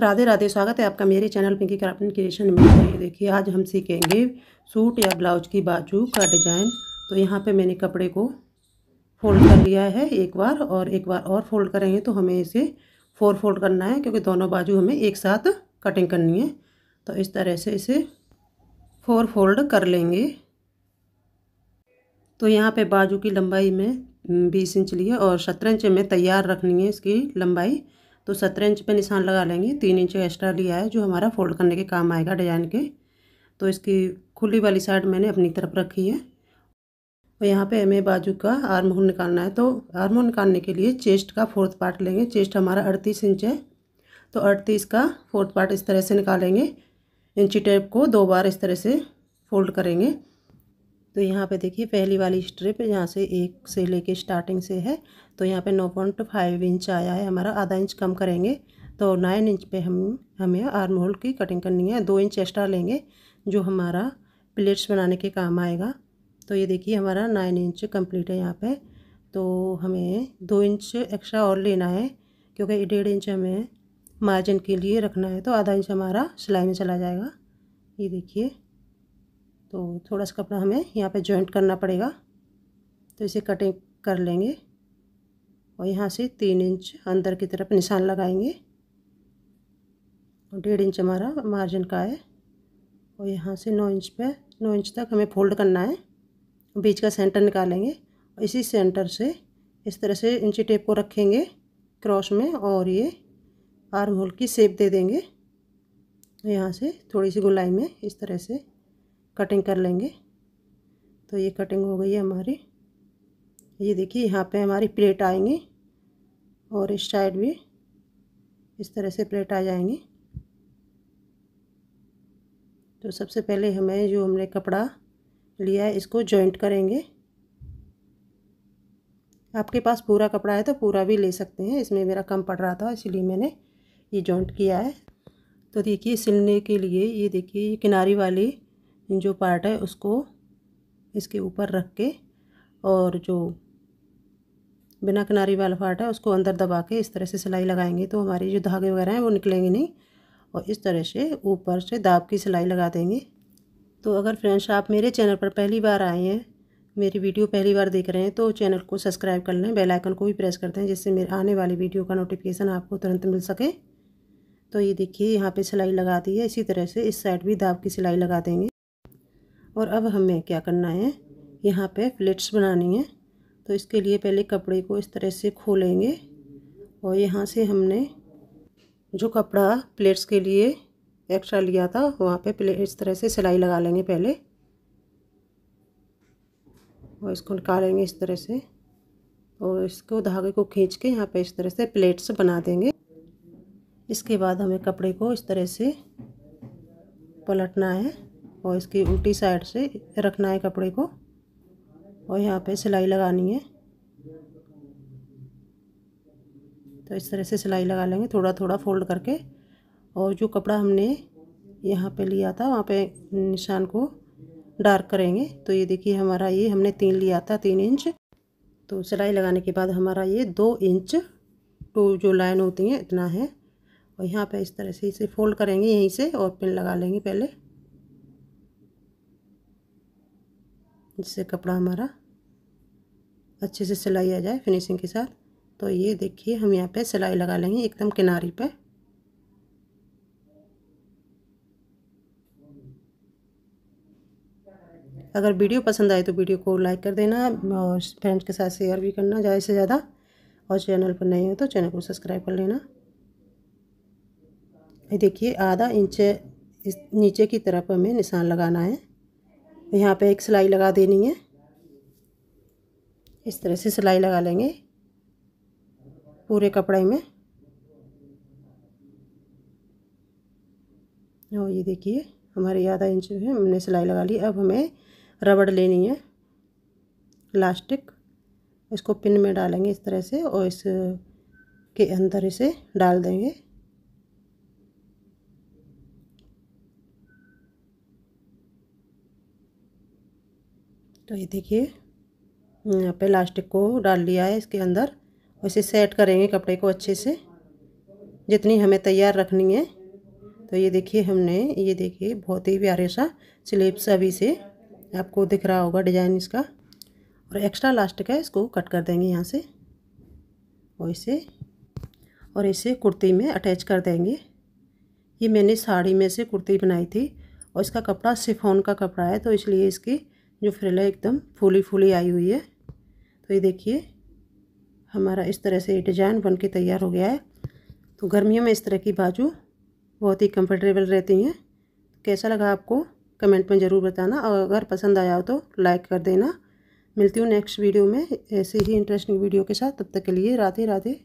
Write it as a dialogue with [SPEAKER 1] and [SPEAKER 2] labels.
[SPEAKER 1] राधे राधे स्वागत है आपका मेरे channel Pinky craft and creation में तो देखिए आज हम सीखेंगे सूट या ब्लाउज की बाजू का डिज़ाइन तो यहाँ पे मैंने कपड़े को फोल्ड कर लिया है एक बार और एक बार और फोल्ड करेंगे तो हमें इसे फोर फोल्ड करना है क्योंकि दोनों बाजू हमें एक साथ कटिंग करनी है तो इस तरह से इसे फोर फोल्ड कर लेंगे तो यहाँ पे बाजू की लंबाई में बीस इंच लिए और सत्रह इंच में तैयार रखनी है इसकी लंबाई तो सत्रह इंच पे निशान लगा लेंगे तीन इंच एक्स्ट्रा लिया है जो हमारा फोल्ड करने के काम आएगा डिजाइन के तो इसकी खुली वाली साइड मैंने अपनी तरफ रखी है और यहाँ पे हमें बाजू का आर्म होल निकालना है तो आर्म होल निकालने के लिए चेस्ट का फोर्थ पार्ट लेंगे चेस्ट हमारा अड़तीस इंच है तो अड़तीस का फोर्थ पार्ट इस तरह से निकालेंगे इंची टेप को दो बार इस तरह से फोल्ड करेंगे तो यहाँ पे देखिए पहली वाली स्ट्रिप यहाँ से एक से लेके स्टार्टिंग से है तो यहाँ पे नौ पॉइंट फाइव इंच आया है हमारा आधा इंच कम करेंगे तो नाइन इंच पे हम हमें आर्म होल की कटिंग करनी है दो इंच एक्स्ट्रा लेंगे जो हमारा प्लेट्स बनाने के काम आएगा तो ये देखिए हमारा नाइन इंच कंप्लीट है यहाँ पे तो हमें दो इंच एक्स्ट्रा और लेना है क्योंकि डेढ़ इंच हमें मार्जिन के लिए रखना है तो आधा इंच हमारा सिलाई में चला जाएगा ये देखिए तो थोड़ा सा कपड़ा हमें यहाँ पे जॉइंट करना पड़ेगा तो इसे कटिंग कर लेंगे और यहाँ से तीन इंच अंदर की तरफ निशान लगाएंगे और डेढ़ इंच हमारा मार्जिन का है और यहाँ से नौ इंच पे नौ इंच तक हमें फोल्ड करना है बीच का सेंटर निकालेंगे और इसी सेंटर से इस तरह से इंची टेप को रखेंगे क्रॉस में और ये आर्म होल की सेप दे देंगे यहाँ से थोड़ी सी गुलाई में इस तरह से कटिंग कर लेंगे तो ये कटिंग हो गई है हमारी ये देखिए यहाँ पे हमारी प्लेट आएंगी और इस साइड भी इस तरह से प्लेट आ जाएंगी तो सबसे पहले हमें जो हमने कपड़ा लिया है इसको जॉइंट करेंगे आपके पास पूरा कपड़ा है तो पूरा भी ले सकते हैं इसमें मेरा कम पड़ रहा था इसलिए मैंने ये जॉइंट किया है तो देखिए सिलने के लिए ये देखिए ये किनारी वाली जो पार्ट है उसको इसके ऊपर रख के और जो बिना किनारी वाला पार्ट है उसको अंदर दबा के इस तरह से सिलाई लगाएंगे तो हमारी जो धागे वगैरह हैं वो निकलेंगे नहीं और इस तरह से ऊपर से दाब की सिलाई लगा देंगे तो अगर फ्रेंड्स आप मेरे चैनल पर पहली बार आए हैं मेरी वीडियो पहली बार देख रहे हैं तो चैनल को सब्सक्राइब कर लें बेल आइकन को भी प्रेस कर दें जिससे मेरे आने वाली वीडियो का नोटिफिकेशन आपको तुरंत मिल सके तो ये देखिए यहाँ पे सिलाई लगा दी है इसी तरह से इस साइड भी दाब की सिलाई लगा देंगे और अब हमें क्या करना है यहाँ पे प्लेट्स बनानी है तो इसके लिए पहले कपड़े को इस तरह से खोलेंगे और यहाँ से हमने जो कपड़ा प्लेट्स के लिए एक्स्ट्रा लिया था वहाँ पे प्ले इस तरह से सिलाई लगा लेंगे पहले और इसको निकालेंगे इस तरह से और इसको धागे को खींच के यहाँ पे इस तरह से प्लेट्स बना देंगे इसके बाद हमें कपड़े को इस तरह से पलटना है और इसकी उल्टी साइड से रखना है कपड़े को और यहाँ पे सिलाई लगानी है तो इस तरह से सिलाई लगा लेंगे थोड़ा थोड़ा फोल्ड करके और जो कपड़ा हमने यहाँ पे लिया था वहाँ पे निशान को डार्क करेंगे तो ये देखिए हमारा ये हमने तीन लिया था तीन इंच तो सिलाई लगाने के बाद हमारा ये दो इंच टू जो लाइन होती है इतना है और यहाँ पे इस तरह से इसे फोल्ड करेंगे यहीं से और पिन लगा लेंगे पहले जिससे कपड़ा हमारा अच्छे से सिलाई आ जाए फिनिशिंग के साथ तो ये देखिए हम यहाँ पे सिलाई लगा लेंगे एकदम किनारी पे अगर वीडियो पसंद आए तो वीडियो को लाइक कर देना और फ्रेंड्स के साथ शेयर भी करना ज़्यादा से ज़्यादा और चैनल पर नए हो तो चैनल को सब्सक्राइब कर लेना ये देखिए आधा इंच नीचे की तरफ हमें निशान लगाना है यहाँ पे एक सिलाई लगा देनी है इस तरह से सिलाई लगा लेंगे पूरे कपड़े में और ये देखिए हमारी आधा इंच है हमने सिलाई लगा ली अब हमें रबड़ लेनी है लास्टिक इसको पिन में डालेंगे इस तरह से और इसके अंदर इसे डाल देंगे तो ये देखिए यहाँ पे लास्टिक को डाल लिया है इसके अंदर उसे इसे सेट करेंगे कपड़े को अच्छे से जितनी हमें तैयार रखनी है तो ये देखिए हमने ये देखिए बहुत ही प्यारे सा स्लीप्स सभी से आपको दिख रहा होगा डिज़ाइन इसका और एक्स्ट्रा लास्टिक है इसको कट कर देंगे यहाँ से और इसे और इसे कुर्ती में अटैच कर देंगे ये मैंने साड़ी में से कुर्ती बनाई थी और इसका कपड़ा सिफोन का कपड़ा है तो इसलिए इसकी जो फ्रेला एकदम फूली फूली आई हुई है तो ये देखिए हमारा इस तरह से डिजाइन बन के तैयार हो गया है तो गर्मियों में इस तरह की बाजू बहुत ही कंफर्टेबल रहती हैं कैसा लगा आपको कमेंट में ज़रूर बताना और अगर पसंद आया हो तो लाइक कर देना मिलती हूँ नेक्स्ट वीडियो में ऐसे ही इंटरेस्टिंग वीडियो के साथ तब तक के लिए राधे राधे